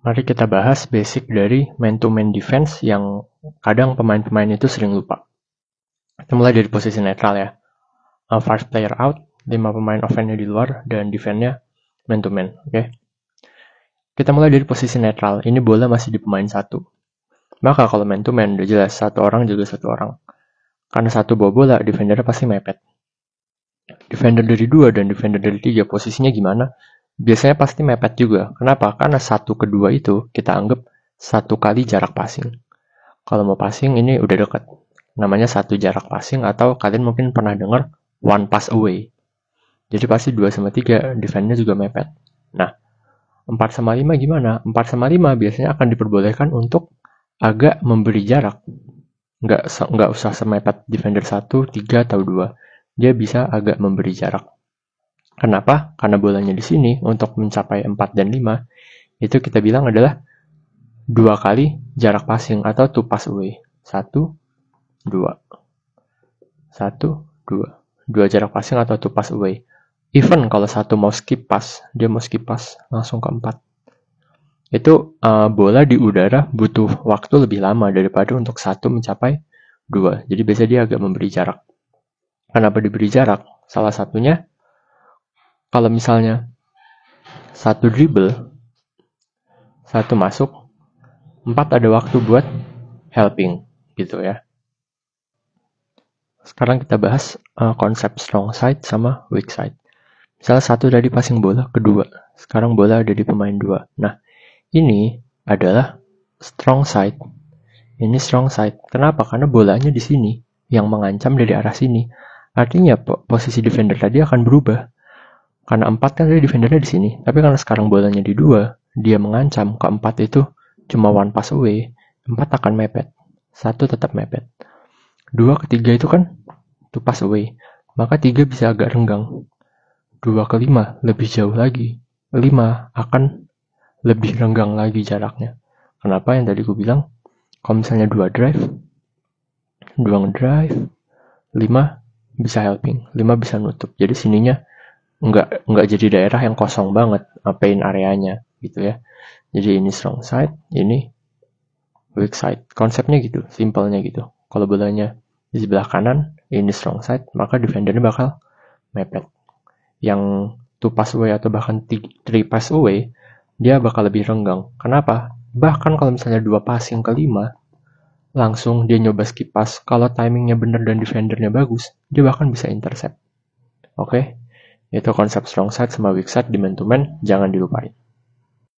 Mari kita bahas basic dari man-to-man defense yang kadang pemain-pemain itu sering lupa. Kita mulai dari posisi netral ya. Uh, five player out, 5 pemain offense di luar, dan defense-nya man-to-man, oke? Okay? Kita mulai dari posisi netral, ini bola masih di pemain satu. Maka kalau man-to-man udah jelas, satu orang juga satu orang. Karena satu bawa bola, defender pasti mepet. Defender dari dua dan defender dari tiga posisinya gimana? biasanya pasti mepet juga. Kenapa? Karena satu kedua itu kita anggap satu kali jarak passing. Kalau mau passing ini udah deket, Namanya satu jarak passing atau kalian mungkin pernah dengar one pass away. Jadi pasti 2 sama 3 defense-nya juga mepet. Nah, 4 sama 5 gimana? 4 sama 5 biasanya akan diperbolehkan untuk agak memberi jarak. Nggak, nggak usah semepet defender 1, 3, atau 2. Dia bisa agak memberi jarak. Kenapa? Karena bolanya di sini untuk mencapai 4 dan 5 itu kita bilang adalah dua kali jarak passing atau two pass away. Satu, dua. Satu, dua. Dua jarak passing atau two pass away. Even kalau satu mau skip pass, dia mau skip pass langsung ke 4. Itu uh, bola di udara butuh waktu lebih lama daripada untuk satu mencapai dua. Jadi biasanya dia agak memberi jarak. Kenapa diberi jarak? Salah satunya kalau misalnya satu dribble, satu masuk, empat ada waktu buat helping gitu ya. Sekarang kita bahas uh, konsep strong side sama weak side. Misalnya satu dari passing bola kedua, sekarang bola ada di pemain dua. Nah, ini adalah strong side. Ini strong side. Kenapa? Karena bolanya di sini yang mengancam dari arah sini. Artinya posisi defender tadi akan berubah karena empat kan tadi defendernya di sini, tapi karena sekarang bolanya di dua, dia mengancam keempat itu cuma one pass away, empat akan mepet, satu tetap mepet. Dua ketiga itu kan two pass away, maka tiga bisa agak renggang. Dua ke lima lebih jauh lagi, lima akan lebih renggang lagi jaraknya. Kenapa yang tadi gue bilang, kalau misalnya dua drive, dua drive, lima bisa helping, lima bisa nutup. Jadi sininya nggak nggak jadi daerah yang kosong banget apain areanya gitu ya jadi ini strong side ini weak side konsepnya gitu simpelnya gitu kalau bolanya di sebelah kanan ini strong side maka defendernya bakal mepet yang two pass away atau bahkan three pass away dia bakal lebih renggang kenapa bahkan kalau misalnya dua yang kelima langsung dia nyoba skip pass kalau timingnya benar dan defendernya bagus dia bahkan bisa intercept oke okay? Itu konsep strong side sama weak side di man jangan dilupain.